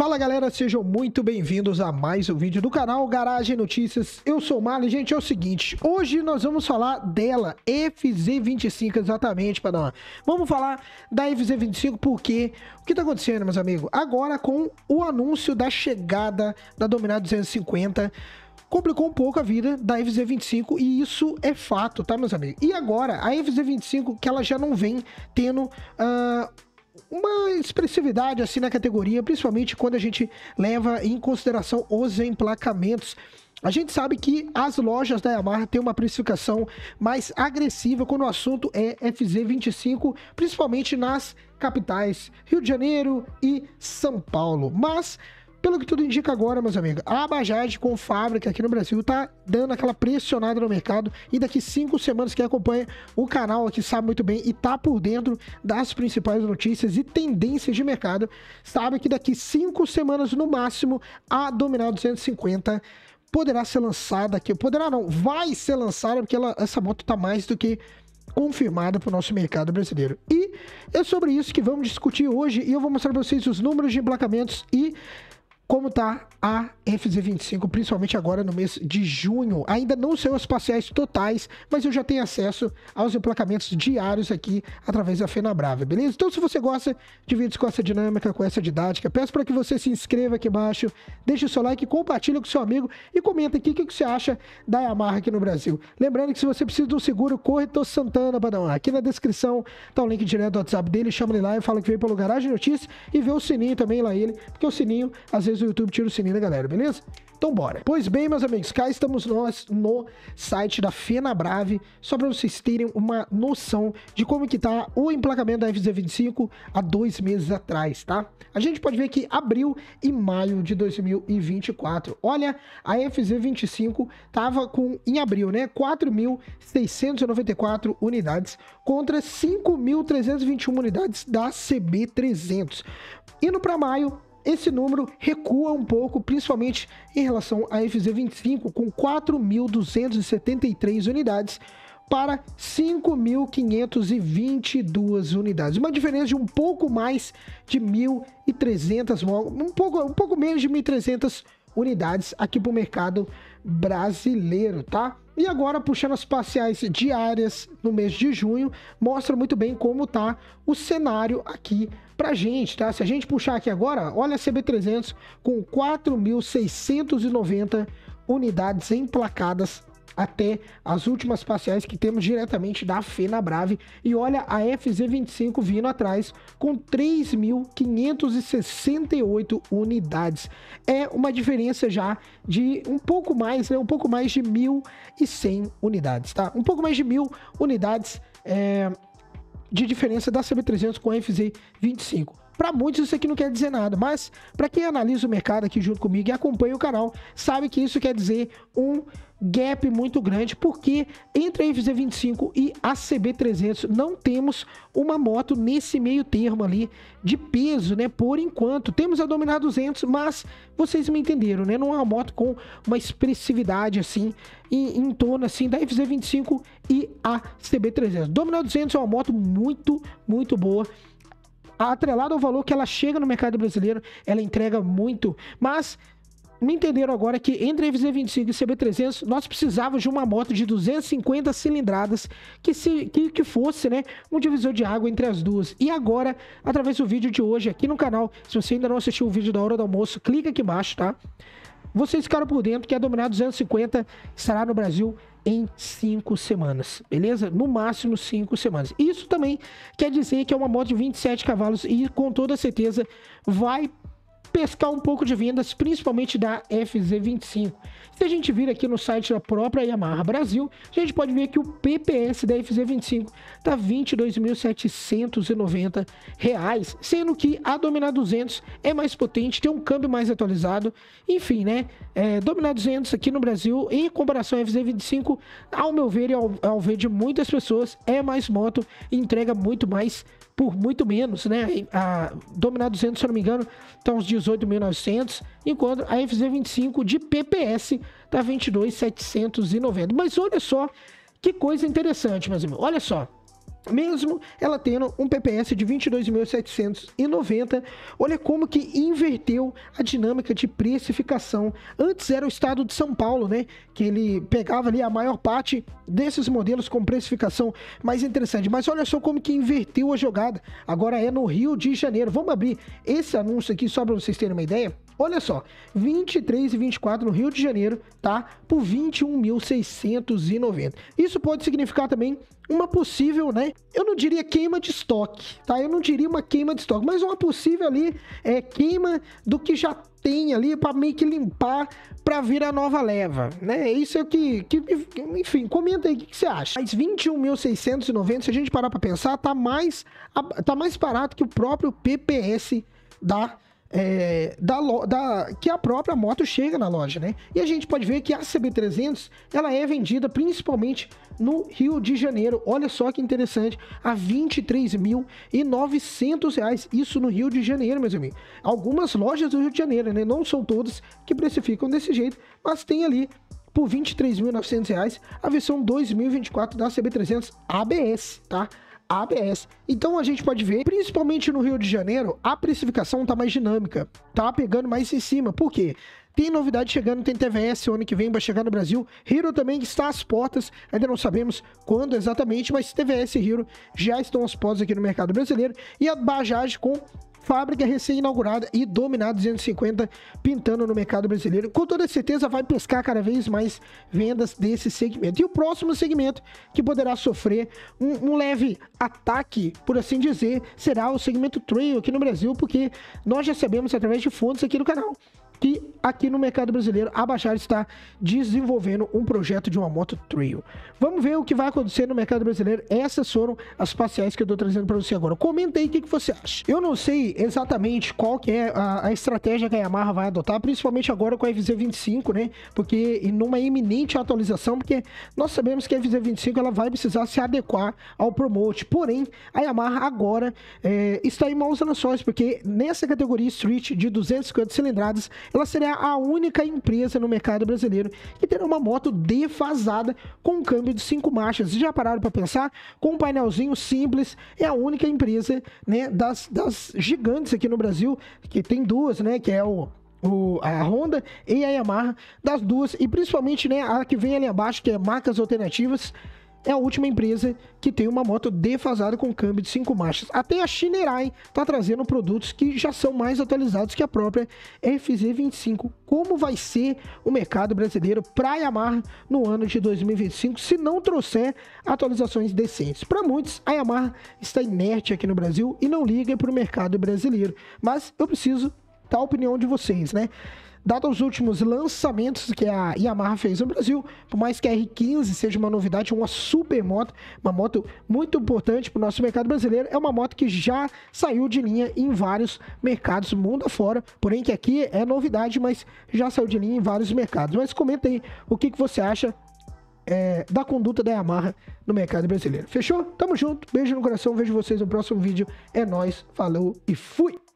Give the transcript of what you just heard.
Fala galera, sejam muito bem-vindos a mais um vídeo do canal Garagem Notícias. Eu sou o Marlon gente, é o seguinte, hoje nós vamos falar dela, FZ25 exatamente, dar. Vamos falar da FZ25 porque o que tá acontecendo, meus amigos? Agora com o anúncio da chegada da Dominar 250, complicou um pouco a vida da FZ25 e isso é fato, tá, meus amigos? E agora, a FZ25, que ela já não vem tendo... Uh, uma expressividade assim na categoria, principalmente quando a gente leva em consideração os emplacamentos. A gente sabe que as lojas da Yamaha têm uma precificação mais agressiva quando o assunto é FZ25, principalmente nas capitais Rio de Janeiro e São Paulo. Mas pelo que tudo indica agora, meus amigos, a Bajaj com fábrica aqui no Brasil tá dando aquela pressionada no mercado e daqui cinco semanas quem acompanha o canal aqui sabe muito bem e tá por dentro das principais notícias e tendências de mercado, sabe que daqui cinco semanas no máximo a Dominar 250 poderá ser lançada aqui, poderá não, vai ser lançada porque ela, essa moto tá mais do que confirmada para o nosso mercado brasileiro. E é sobre isso que vamos discutir hoje e eu vou mostrar para vocês os números de emplacamentos e como tá a FZ25, principalmente agora no mês de junho. Ainda não são os parciais totais, mas eu já tenho acesso aos emplacamentos diários aqui através da Brava, beleza? Então, se você gosta de vídeos com essa dinâmica, com essa didática, peço para que você se inscreva aqui embaixo, deixe o seu like, compartilhe com seu amigo e comenta aqui o que você acha da Yamaha aqui no Brasil. Lembrando que se você precisa de um seguro, corretor Santana, Padawan. Aqui na descrição tá o link direto do WhatsApp dele, chama ele lá e fala que veio pelo Garagem Notícias e vê o sininho também lá ele, porque o sininho, às vezes o YouTube tira o sininho né, galera? Beleza? Então bora. Pois bem, meus amigos, cá estamos nós no site da Fena Brave só para vocês terem uma noção de como que tá o emplacamento da FZ25 há dois meses atrás, tá? A gente pode ver que abril e maio de 2024. Olha, a FZ25 tava com, em abril, né, 4.694 unidades contra 5.321 unidades da CB300. Indo para maio, esse número recua um pouco, principalmente em relação à FZ25, com 4.273 unidades para 5.522 unidades, uma diferença de um pouco mais de 1.300, um pouco, um pouco menos de 1.300 unidades aqui para o mercado brasileiro, tá? E agora, puxando as parciais diárias no mês de junho, mostra muito bem como tá o cenário aqui pra gente, tá? Se a gente puxar aqui agora, olha a CB300 com 4.690 unidades emplacadas até as últimas parciais que temos diretamente da FenaBrave. E olha a FZ25 vindo atrás com 3.568 unidades. É uma diferença já de um pouco mais, né? Um pouco mais de 1.100 unidades, tá? Um pouco mais de 1.000 unidades é, de diferença da CB300 com a FZ25. Para muitos isso aqui não quer dizer nada, mas para quem analisa o mercado aqui junto comigo e acompanha o canal, sabe que isso quer dizer um gap muito grande, porque entre a FZ25 e a CB300 não temos uma moto nesse meio termo ali de peso, né? Por enquanto, temos a Dominar 200, mas vocês me entenderam, né? Não é uma moto com uma expressividade assim, em, em torno assim da FZ25 e a CB300. Dominar 200 é uma moto muito, muito boa Tá atrelado ao valor que ela chega no mercado brasileiro, ela entrega muito, mas me entenderam agora que entre a FZ25 e CB300 nós precisávamos de uma moto de 250 cilindradas que, se, que, que fosse né, um divisor de água entre as duas. E agora, através do vídeo de hoje aqui no canal, se você ainda não assistiu o vídeo da hora do almoço, clica aqui embaixo, tá? Vocês ficaram por dentro que a Dominar 250 estará no Brasil em cinco semanas, beleza? No máximo cinco semanas. Isso também quer dizer que é uma moto de 27 cavalos e com toda certeza vai pescar um pouco de vendas, principalmente da FZ25. Se a gente vir aqui no site da própria Yamaha Brasil, a gente pode ver que o PPS da FZ25 está R$ 22.790, sendo que a Dominar 200 é mais potente, tem um câmbio mais atualizado, enfim, né? É, Dominar 200 aqui no Brasil, em comparação à FZ25, ao meu ver e ao, ao ver de muitas pessoas, é mais moto e entrega muito mais por muito menos, né? A Dominar 200, se eu não me engano, está uns 18.900, enquanto a FZ25 de PPS está 22.790. Mas olha só que coisa interessante, meus amigos. Olha só. Mesmo ela tendo um PPS de 22.790, olha como que inverteu a dinâmica de precificação. Antes era o estado de São Paulo, né, que ele pegava ali a maior parte desses modelos com precificação mais interessante. Mas olha só como que inverteu a jogada. Agora é no Rio de Janeiro. Vamos abrir esse anúncio aqui só para vocês terem uma ideia. Olha só, 23 e 24 no Rio de Janeiro, tá? Por 21.690. Isso pode significar também uma possível, né? Eu não diria queima de estoque, tá? Eu não diria uma queima de estoque, mas uma possível ali é queima do que já tem ali para meio que limpar para vir a nova leva, né? Isso é o que, que enfim, comenta aí o que, que, você acha. Mas 21.690, se a gente parar para pensar, tá mais tá mais barato que o próprio PPS da é, da, da, que a própria moto chega na loja, né? E a gente pode ver que a CB300 ela é vendida principalmente no Rio de Janeiro. Olha só que interessante, a R$ 23.900, isso no Rio de Janeiro, meus amigos. Algumas lojas do Rio de Janeiro, né? Não são todas que precificam desse jeito, mas tem ali por R$ 23.900 a versão 2024 da CB300 ABS, tá? ABS. Então a gente pode ver, principalmente no Rio de Janeiro, a precificação tá mais dinâmica, tá pegando mais em cima. Por quê? Tem novidade chegando, tem TVS ano que vem, vai chegar no Brasil. Hero também está às portas, ainda não sabemos quando exatamente, mas TVS e Hero já estão às portas aqui no mercado brasileiro. E a Bajaj com fábrica recém-inaugurada e dominada 250 pintando no mercado brasileiro. Com toda certeza vai pescar cada vez mais vendas desse segmento. E o próximo segmento que poderá sofrer um, um leve ataque, por assim dizer, será o segmento trail aqui no Brasil, porque nós já sabemos através de fontes aqui no canal que aqui no mercado brasileiro, a Baixada está desenvolvendo um projeto de uma moto trail. Vamos ver o que vai acontecer no mercado brasileiro. Essas foram as parciais que eu estou trazendo para você agora. Comenta aí o que, que, você acha. Eu não sei exatamente qual que é a, a, estratégia que a Yamaha vai adotar, principalmente agora com a FZ25, né? Porque e numa iminente atualização, porque nós sabemos que a FZ25 ela vai precisar se adequar ao promote. Porém, a Yamaha agora é, está em maus lençóis, porque nessa categoria Street de 250 cilindradas, ela será a única empresa no mercado brasileiro que terá uma moto defasada com um câmbio de cinco marchas. Já pararam para pensar? Com um painelzinho simples, é a única empresa né, das, das gigantes aqui no Brasil, que tem duas, né? Que é o o, a Honda e a Yamaha, das duas, e principalmente né, a que vem ali abaixo, que é marcas alternativas, é a última empresa que tem uma moto defasada com câmbio de cinco marchas. Até a Shinerai está trazendo produtos que já são mais atualizados que a própria FZ25. Como vai ser o mercado brasileiro para Yamaha no ano de 2025 se não trouxer atualizações decentes? Para muitos, a Yamaha está inerte aqui no Brasil e não liga para o mercado brasileiro. Mas eu preciso da opinião de vocês, né? Dado os últimos lançamentos que a Yamaha fez no Brasil, por mais que a R15 seja uma novidade, uma super moto, uma moto muito importante para o nosso mercado brasileiro, é uma moto que já saiu de linha em vários mercados mundo afora, porém que aqui é novidade, mas já saiu de linha em vários mercados. Mas comenta aí o que, que você acha é, da conduta da Yamaha no mercado brasileiro. Fechou? Tamo junto, beijo no coração, vejo vocês no próximo vídeo. É nós, falou e fui!